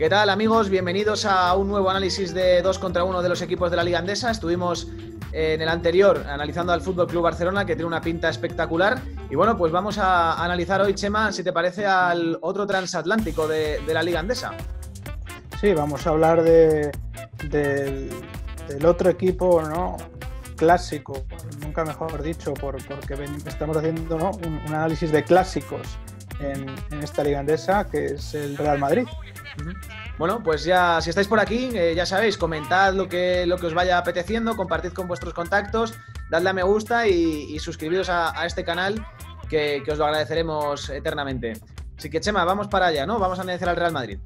¿Qué tal amigos? Bienvenidos a un nuevo análisis de 2 contra 1 de los equipos de la Liga Andesa. Estuvimos eh, en el anterior analizando al FC Barcelona, que tiene una pinta espectacular. Y bueno, pues vamos a analizar hoy, Chema, si te parece, al otro transatlántico de, la Liga Andesa. Sí, vamos a hablar de, del otro equipo ¿no? clásico, nunca mejor dicho, porque estamos haciendo un, análisis de clásicos en, en esta Liga Andesa, que es el Real Madrid. Bueno, pues ya, si estáis por aquí, eh, ya sabéis, comentad lo que, lo que os vaya apeteciendo, compartid con vuestros contactos, dadle a me gusta y, suscribiros a, este canal, que, os lo agradeceremos eternamente. Así que, Chema, vamos para allá, ¿no? Vamos a agradecer al Real Madrid.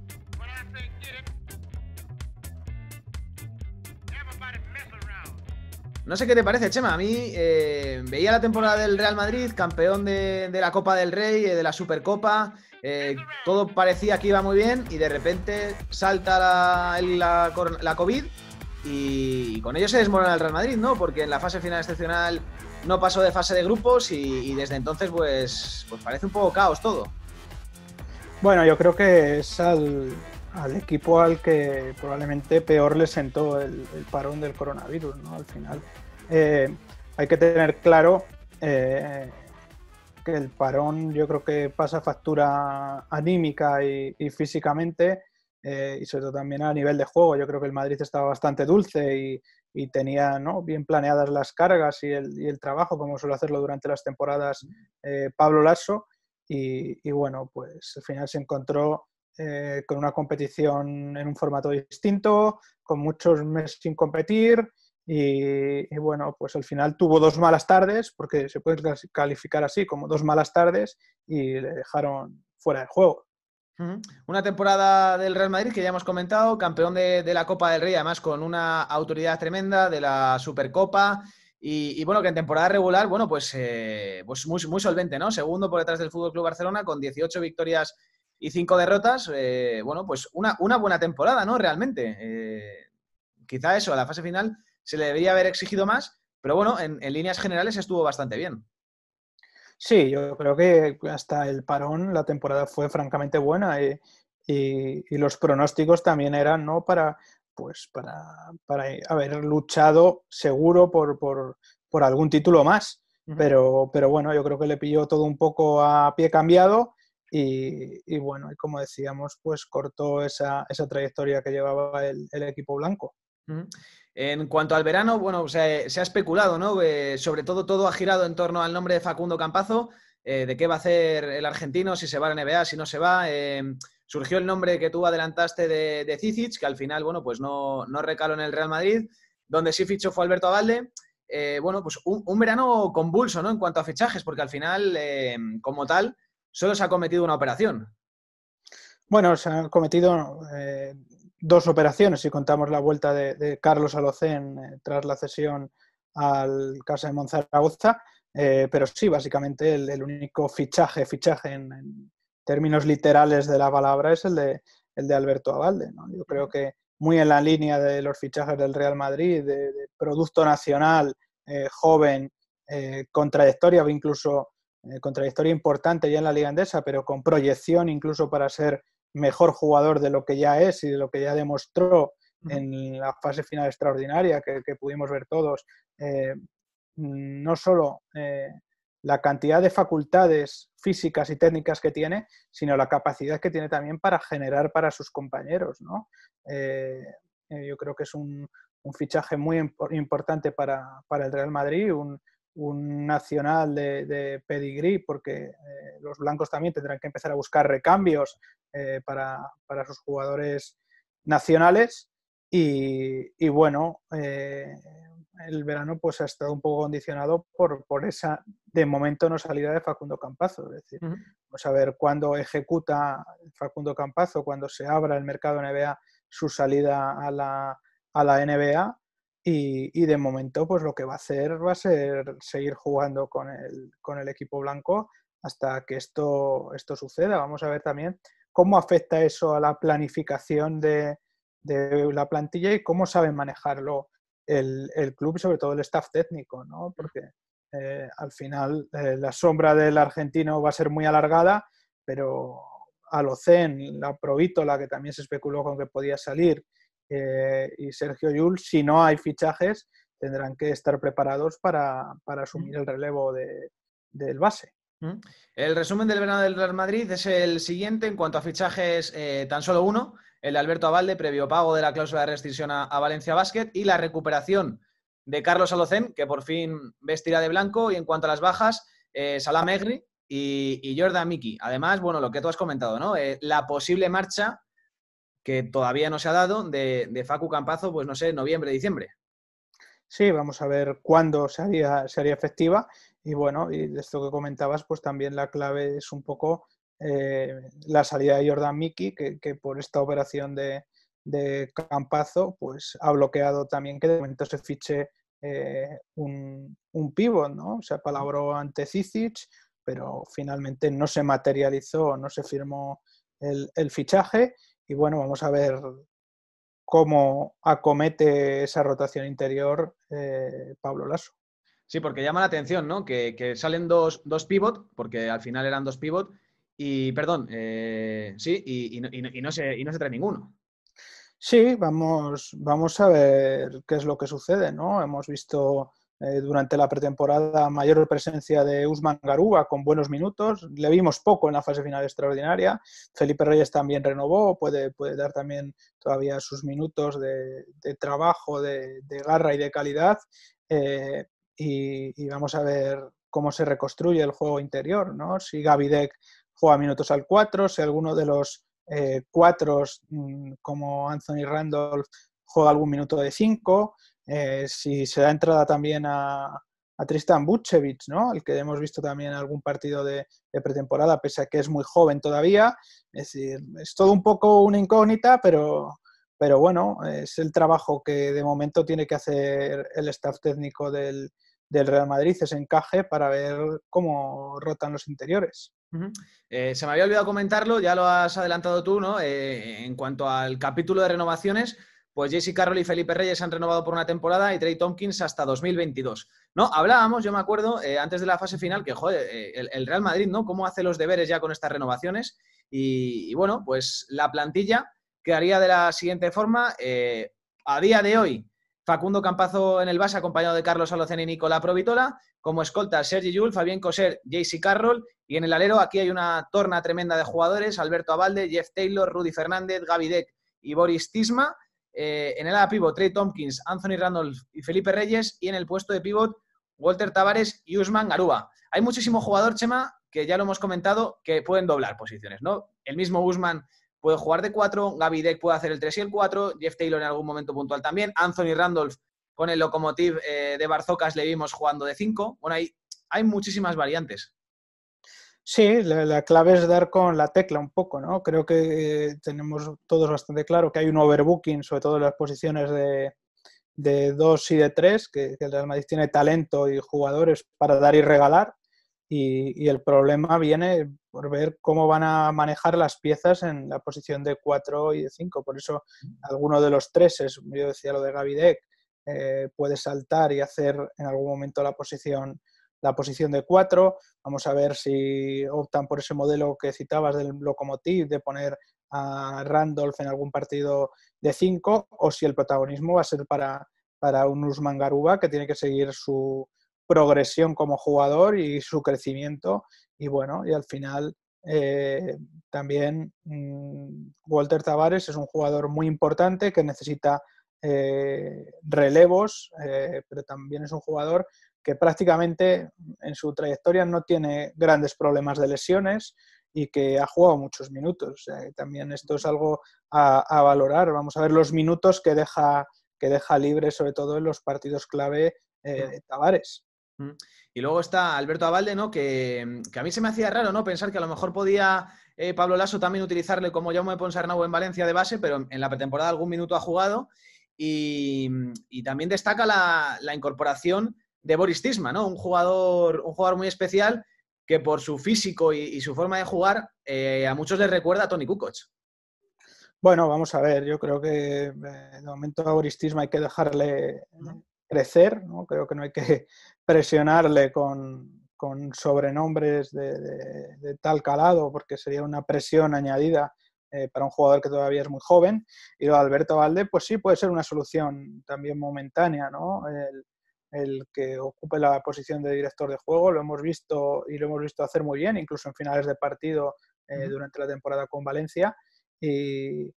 No sé qué te parece, Chema. A mí eh, veía la temporada del Real Madrid, campeón de, de la Copa del Rey, eh, de la Supercopa, eh, todo parecía que iba muy bien y de repente salta la, la, COVID y, con ello se desmorona el Real Madrid, ¿no? Porque en la fase final excepcional no pasó de fase de grupos y, desde entonces pues, pues parece un poco caos todo. Bueno, yo creo que es al, equipo al que probablemente peor le sentó el, parón del coronavirus, ¿no? Al final. Eh, hay que tener claro eh, que el parón yo creo que pasa factura anímica y, físicamente eh, y sobre todo también a nivel de juego. Yo creo que el Madrid estaba bastante dulce y, tenía ¿no? bien planeadas las cargas y el, trabajo, como suele hacerlo durante las temporadas eh, Pablo Lasso. Y, bueno, pues al final se encontró eh, con una competición en un formato distinto, con muchos meses sin competir, y, bueno, pues al final tuvo dos malas tardes, porque se puede calificar así como dos malas tardes, y le dejaron fuera del juego. Una temporada del Real Madrid que ya hemos comentado, campeón de, la Copa del Rey, además con una autoridad tremenda de la Supercopa. Y, bueno, que en temporada regular, bueno, pues, eh, pues muy, muy, solvente, ¿no? Segundo por detrás del Fútbol Club Barcelona con 18 victorias y 5 derrotas. Eh, bueno, pues una, buena temporada, ¿no? Realmente. Eh, quizá eso, a la fase final se le debería haber exigido más, pero bueno, en, líneas generales estuvo bastante bien. Sí, yo creo que hasta el parón la temporada fue francamente buena eh, y, los pronósticos también eran ¿no? para, pues, para, para haber luchado seguro por, por, por algún título más. pero, pero bueno, yo creo que le pilló todo un poco a pie cambiado y, bueno, y como decíamos, pues cortó esa, esa trayectoria que llevaba el equipo blanco. En cuanto al verano, bueno, se, ha especulado, ¿no? Eh, sobre todo, todo ha girado en torno al nombre de Facundo Campazo, eh, de qué va a hacer el argentino, si se va a la NBA, si no se va. Eh, surgió el nombre que tú adelantaste de, de que al final, bueno, pues no, no recaló en el Real Madrid, donde sí fichó fue Alberto Avalde. bueno, pues un, verano convulso, ¿no? En cuanto a fichajes, porque al final, como tal, solo se ha cometido una operación. Bueno, se han cometido dos operaciones, si contamos la vuelta de, Carlos Alocén eh, tras la cesión al Casa de Monzaragoza, eh, pero sí, básicamente el, único fichaje, fichaje en, términos literales de la palabra es el de, el de Alberto Avalde. Yo creo que muy en la línea de los fichajes del Real Madrid, de, producto nacional, eh, joven, con trayectoria, incluso con trayectoria importante ya en la Liga Andesa, pero con proyección incluso para ser mejor jugador de lo que ya es y de lo que ya demostró en la fase final extraordinaria que, pudimos ver todos, eh, no solo eh, la cantidad de facultades físicas y técnicas que tiene, sino la capacidad que tiene también para generar para sus compañeros. ¿no? Eh, yo creo que es un, fichaje muy importante para, para, el Real Madrid, un, un nacional de, pedigree porque eh, los blancos también tendrán que empezar a buscar recambios eh, para, sus jugadores nacionales. Y, bueno, eh, el verano pues ha estado un poco condicionado por, esa, de momento, no salida de Facundo Campazo. Es decir, vamos a ver cuándo ejecuta Facundo Campazo, cuando se abra el mercado NBA, su salida a la, a la NBA y, de momento, pues lo que va a hacer va a ser seguir jugando con el, equipo blanco hasta que esto, suceda. Vamos a ver también cómo afecta eso a la planificación de, la plantilla y cómo saben manejarlo el, club y sobre todo el staff técnico, ¿no? Porque eh, al final eh, la sombra del argentino va a ser muy alargada, pero Alocen, la la que también se especuló con que podía salir, eh, y Sergio Yul, si no hay fichajes, tendrán que estar preparados para, asumir el relevo de, del base. El resumen del verano del Real Madrid es el siguiente. En cuanto a fichajes, eh, tan solo uno, el de Alberto Avalde, previo pago de la cláusula de restricción a, Valencia Basket y la recuperación de Carlos Alocen, que por fin vestirá de blanco. Y en cuanto a las bajas, eh, Salah Megri y, Jordan Miki. Además, bueno, lo que tú has comentado, ¿no? Eh, la posible marcha que todavía no se ha dado de, Facu Campazo, pues no sé, noviembre, diciembre. Sí, vamos a ver cuándo se haría, efectiva. Y bueno, y de esto que comentabas, pues también la clave es un poco eh, la salida de Jordan Mickey, que, por esta operación de, Campazo, pues ha bloqueado también que de momento se fiche eh, un, un pivot, ¿no? Se apalabró ante Cicic, pero finalmente no se materializó, no se firmó el fichaje y bueno, vamos a ver cómo acomete esa rotación interior eh, Pablo Lasso. Sí, porque llama la atención, ¿no? Que, salen dos, dos porque al final eran dos pivot, y perdón, eh, sí, y, no, y, no se, y, no, trae ninguno. Sí, vamos, vamos a ver qué es lo que sucede, ¿no? Hemos visto eh, durante la pretemporada mayor presencia de Usman Garúa con buenos minutos. Le vimos poco en la fase final extraordinaria. Felipe Reyes también renovó, puede, puede dar también todavía sus minutos de, trabajo, de, garra y de calidad. Eh, y, vamos a ver cómo se reconstruye el juego interior, ¿no? Si Gavidec juega minutos al 4, si alguno de los eh, cuatros mm, como Anthony Randolph juega algún minuto de 5, eh, si se da entrada también a, a Tristan Butchevich, ¿no? Al que hemos visto también en algún partido de, pretemporada, pese a que es muy joven todavía. Es decir, es todo un poco una incógnita, pero, bueno, es el trabajo que de momento tiene que hacer el staff técnico del, Real Madrid, ese encaje para ver cómo rotan los interiores. Eh, se me había olvidado comentarlo, ya lo has adelantado tú, ¿no? Eh, en cuanto al capítulo de renovaciones, pues Jesse Carroll y Felipe Reyes han renovado por una temporada y Trey Tompkins hasta 2022. No, hablábamos, yo me acuerdo, eh, antes de la fase final, que joder, eh, el, Real Madrid, ¿no? ¿Cómo hace los deberes ya con estas renovaciones? Y, bueno, pues la plantilla quedaría de la siguiente forma. Eh, a día de hoy, Facundo Campazo en el base, acompañado de Carlos Alocen y Nicola Provitola. Como escolta, Sergi Yul, Fabián Coser, JC Carroll. Y en el alero, aquí hay una torna tremenda de jugadores: Alberto Abalde, Jeff Taylor, Rudy Fernández, Gaby Deck y Boris Tisma. Eh, en el ala pivot, Trey Tompkins, Anthony Randolph y Felipe Reyes. Y en el puesto de pivot, Walter Tavares y Usman Garúa. Hay muchísimo jugador, Chema, que ya lo hemos comentado, que pueden doblar posiciones, ¿no? El mismo Usman puede jugar de 4, Gaby Deck puede hacer el 3 y el 4, Jeff Taylor en algún momento puntual también, Anthony Randolph con el Locomotive eh, de Barzocas le vimos jugando de cinco Bueno, hay muchísimas variantes. Sí, la, clave es dar con la tecla un poco, ¿no? Creo que eh, tenemos todos bastante claro que hay un overbooking, sobre todo en las posiciones de, de 2 y de 3, que, el Real Madrid tiene talento y jugadores para dar y regalar, y, el problema viene por ver cómo van a manejar las piezas en la posición de 4 y de 5. Por eso alguno de los tres, es, yo decía lo de Gavidec, eh, puede saltar y hacer en algún momento la posición la posición de cuatro... Vamos a ver si optan por ese modelo que citabas del locomotiv de poner a Randolph en algún partido de cinco... o si el protagonismo va a ser para, para un Usman Garuba, que tiene que seguir su progresión como jugador y su crecimiento. Y bueno, y al final eh, también mm, Walter Tavares es un jugador muy importante que necesita eh, relevos, eh, pero también es un jugador que prácticamente en su trayectoria no tiene grandes problemas de lesiones y que ha jugado muchos minutos. Eh, también esto es algo a, valorar. Vamos a ver los minutos que deja, que deja libre, sobre todo en los partidos clave eh, Tavares. Mm. Y luego está Alberto Avalde, ¿no? Que, a mí se me hacía raro, ¿no? Pensar que a lo mejor podía eh, Pablo Lasso también utilizarle como Jaume Ponsarnau en Valencia de base, pero en la pretemporada algún minuto ha jugado. Y, también destaca la incorporación de Boris Tisma, ¿no? Un jugador, un jugador muy especial que por su físico y, su forma de jugar eh, a muchos les recuerda a Tony Kukoc. Bueno, vamos a ver, yo creo que eh, de momento a Boris Tisma hay que dejarle crecer, ¿no? creo que no hay que presionarle con, sobrenombres de, tal calado, porque sería una presión añadida eh, para un jugador que todavía es muy joven. Y lo de Alberto Valde, pues sí, puede ser una solución también momentánea, ¿no? el que ocupe la posición de director de juego, lo hemos visto y lo hemos visto hacer muy bien, incluso en finales de partido eh, durante la temporada con Valencia. Y,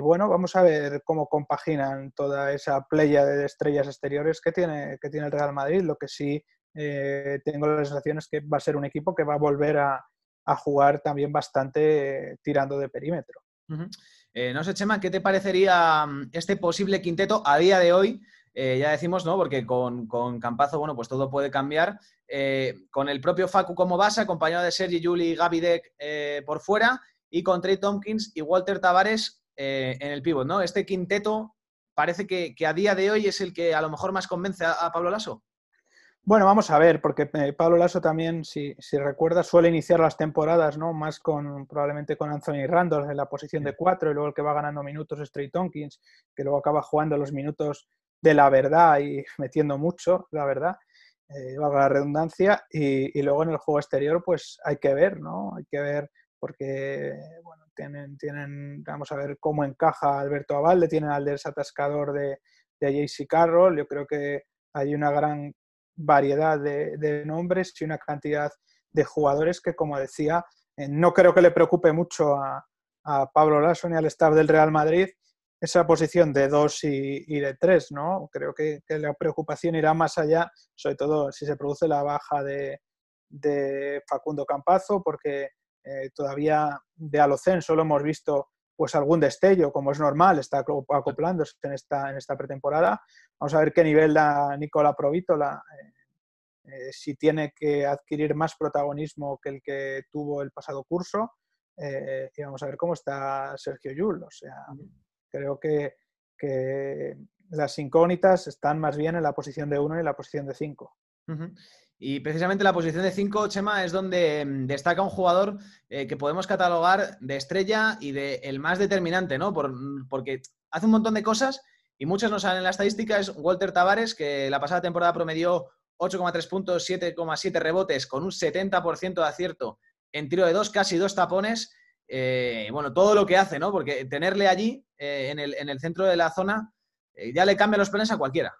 bueno, vamos a ver cómo compaginan toda esa playa de estrellas exteriores que tiene, que tiene el Real Madrid. Lo que sí eh, tengo la sensación es que va a ser un equipo que va a volver a, jugar también bastante eh, tirando de perímetro. no sé, Chema, ¿qué te parecería mm, este posible quinteto a día de hoy eh, ya decimos, ¿no? Porque con, Campazo, bueno, pues todo puede cambiar. Eh, con el propio Facu como base, acompañado de Sergi, Juli y Gaby Deck eh, por fuera, y con Trey Tompkins y Walter Tavares en el pívot, ¿no? Este quinteto parece que, a día de hoy es el que a lo mejor más convence a, Pablo Lasso. Bueno, vamos a ver, porque Pablo Lasso también, si, si recuerdas, suele iniciar las temporadas, ¿no? Más con probablemente con Anthony Randolph en la posición de cuatro y luego el que va ganando minutos es Trey Tompkins, que luego acaba jugando los minutos de la verdad y metiendo mucho, la verdad, eh, va a la redundancia, y, luego en el juego exterior pues hay que ver, ¿no? Hay que ver porque, bueno, tienen, tienen vamos a ver cómo encaja Alberto Avalde, tienen al desatascador de, de JC Carroll, yo creo que hay una gran variedad de, nombres y una cantidad de jugadores que, como decía, eh, no creo que le preocupe mucho a, a Pablo Lasso ni al staff del Real Madrid esa posición de dos y, de tres ¿no? Creo que, la preocupación irá más allá, sobre todo si se produce la baja de, Facundo Campazo, porque eh, todavía de Alocen solo hemos visto pues algún destello, como es normal, está acoplándose en esta, pretemporada. Vamos a ver qué nivel da Nicola Provítola, eh, eh, si tiene que adquirir más protagonismo que el que tuvo el pasado curso. y vamos a ver cómo está Sergio Yul. O sea, Creo que, las incógnitas están más bien en la posición de 1 y la posición de 5. Y precisamente la posición de 5, Chema, es donde mm, destaca un jugador eh, que podemos catalogar de estrella y de el más determinante, ¿no? Mm, porque hace un montón de cosas y muchas no salen en la estadística. Es Walter Tavares, que la pasada temporada promedió 8,3 puntos, 7,7 rebotes, con un 70% de acierto en tiro de dos, casi dos tapones. Eh, bueno, todo lo que hace, ¿no? Porque tenerle allí, eh, en, el, centro de la zona, eh, ya le cambia los planes a cualquiera.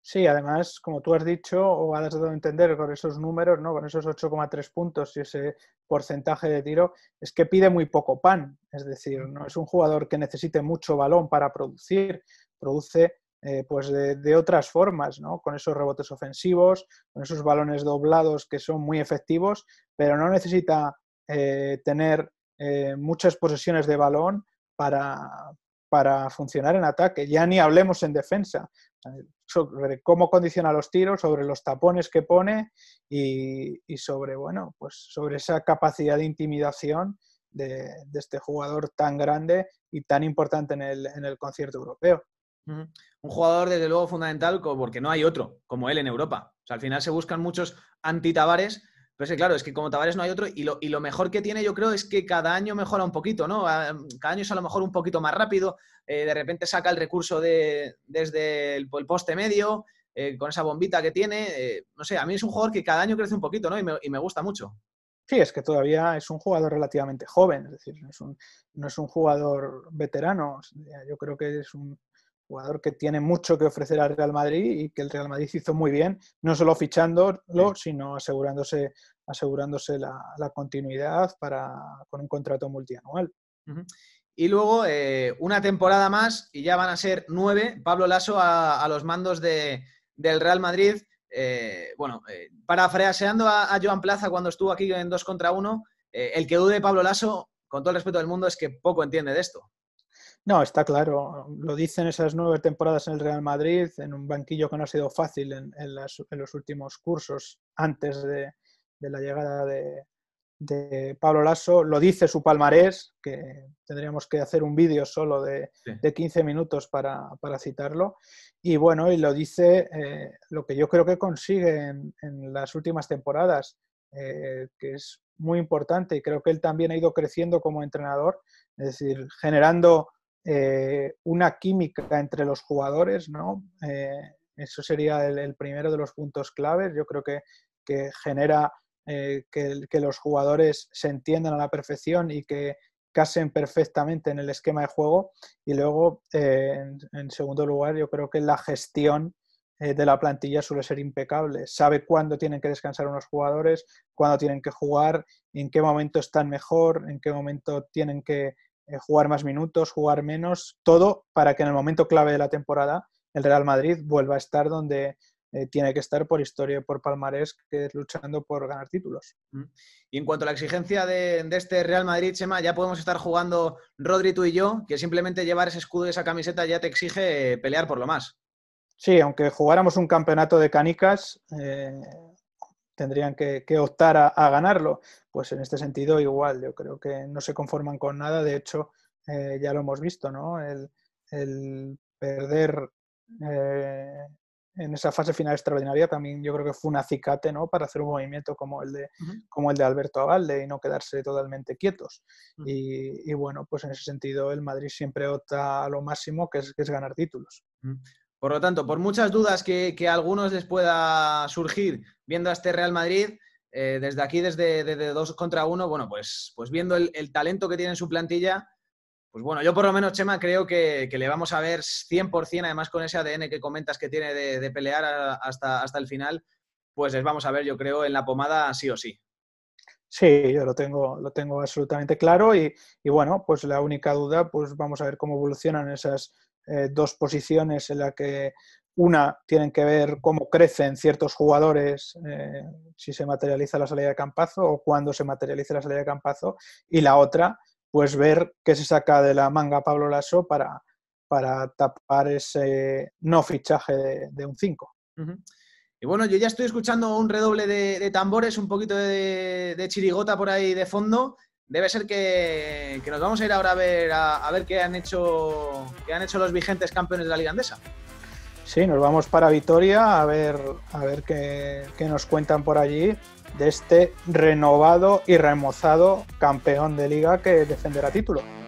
Sí, además, como tú has dicho, o has dado a entender con esos números, ¿no? con esos 8,3 puntos y ese porcentaje de tiro, es que pide muy poco pan. Es decir, no es un jugador que necesite mucho balón para producir, produce pues de, otras formas, ¿no? con esos rebotes ofensivos, con esos balones doblados que son muy efectivos, pero no necesita tener eh, muchas posesiones de balón para, funcionar en ataque. Ya ni hablemos en defensa, sobre cómo condiciona los tiros, sobre los tapones que pone y, sobre, bueno, pues sobre esa capacidad de intimidación de, este jugador tan grande y tan importante en el, concierto europeo. Un jugador, desde luego, fundamental porque no hay otro como él en Europa. al final se buscan muchos anti pero sí, claro, es que como Tavares no hay otro, y lo, y lo mejor que tiene, yo creo, es que cada año mejora un poquito, ¿no? Ah, cada año es a lo mejor un poquito más rápido, eh, de repente saca el recurso de, desde el, poste medio, eh, con esa bombita que tiene. Eh, no sé, a mí es un jugador que cada año crece un poquito, ¿no? Y me, gusta mucho. Sí, es que todavía es un jugador relativamente joven, es decir, no es un jugador veterano. Yo creo que es un, jugador que tiene mucho que ofrecer al Real Madrid y que el Real Madrid hizo muy bien, no solo fichándolo, sino asegurándose, asegurándose la, continuidad para, con un contrato multianual. Y luego eh, una temporada más y ya van a ser nueve, Pablo Lasso a, los mandos de, del Real Madrid. Eh, bueno, eh, parafraseando a, a, Joan Plaza cuando estuvo aquí en dos contra 1, el que dude Pablo Lasso, con todo el respeto del mundo, es que poco entiende de esto. No, está claro. Lo dicen esas nueve temporadas en el Real Madrid, en un banquillo que no ha sido fácil en, los últimos cursos antes de, la llegada de, Pablo Lasso. Lo dice su palmarés, que tendríamos que hacer un vídeo solo de, 15 minutos para, citarlo. Y bueno, y lo dice eh, lo que yo creo que consigue en, las últimas temporadas, eh, que es muy importante y creo que él también ha ido creciendo como entrenador, es decir, generando eh, una química entre los jugadores, ¿no? Eh, eso sería el, primero de los puntos claves. Yo creo que, genera eh, que, los jugadores se entiendan a la perfección y que casen perfectamente en el esquema de juego. Y luego, en, en, segundo lugar, yo creo que la gestión de la plantilla suele ser impecable. Sabe cuándo tienen que descansar unos jugadores, cuándo tienen que jugar, en qué momento están mejor, en qué momento tienen que eh, jugar más minutos, jugar menos, todo para que en el momento clave de la temporada el Real Madrid vuelva a estar donde eh, tiene que estar por historia, y por palmarés, que es luchando por ganar títulos. Mm. Y en cuanto a la exigencia de, este Real Madrid, Chema, ya podemos estar jugando Rodri, tú y yo, que simplemente llevar ese escudo y esa camiseta ya te exige eh, pelear por lo más. Sí, aunque jugáramos un campeonato de canicas, tendrían que, que optar a, ganarlo. Pues en este sentido, igual, yo creo que no se conforman con nada. De hecho, eh, ya lo hemos visto, ¿no? El, el perder eh, en esa fase final extraordinaria también yo creo que fue un acicate, ¿no? Para hacer un movimiento como el de, como el de Alberto Avalde y no quedarse totalmente quietos. Mm. y, y, bueno, pues en ese sentido el Madrid siempre opta a lo máximo, que es, que es ganar títulos. Mm. Por lo tanto, por muchas dudas que, a algunos les pueda surgir viendo a este Real Madrid, eh, desde aquí, desde, dos contra uno, bueno, pues, pues viendo el, talento que tiene su plantilla, pues bueno, yo por lo menos, Chema, creo que, le vamos a ver 100%, además con ese ADN que comentas que tiene de, pelear hasta, hasta el final, pues les vamos a ver, yo creo, en la pomada sí o sí. Sí, yo lo tengo, lo tengo absolutamente claro y, bueno, pues la única duda, pues vamos a ver cómo evolucionan esas, eh, dos posiciones en la que una tienen que ver cómo crecen ciertos jugadores eh, si se materializa la salida de Campazo o cuando se materializa la salida de Campazo y la otra pues ver qué se saca de la manga Pablo Lasso para, para tapar ese no fichaje de, un 5. Y bueno, yo ya estoy escuchando un redoble de, tambores, un poquito de, de, chirigota por ahí de fondo debe ser que, nos vamos a ir ahora a ver, a, ver qué, han hecho, qué han hecho los vigentes campeones de la Liga Andesa. Sí, nos vamos para Vitoria a ver, a ver qué nos cuentan por allí de este renovado y remozado campeón de liga que defenderá título.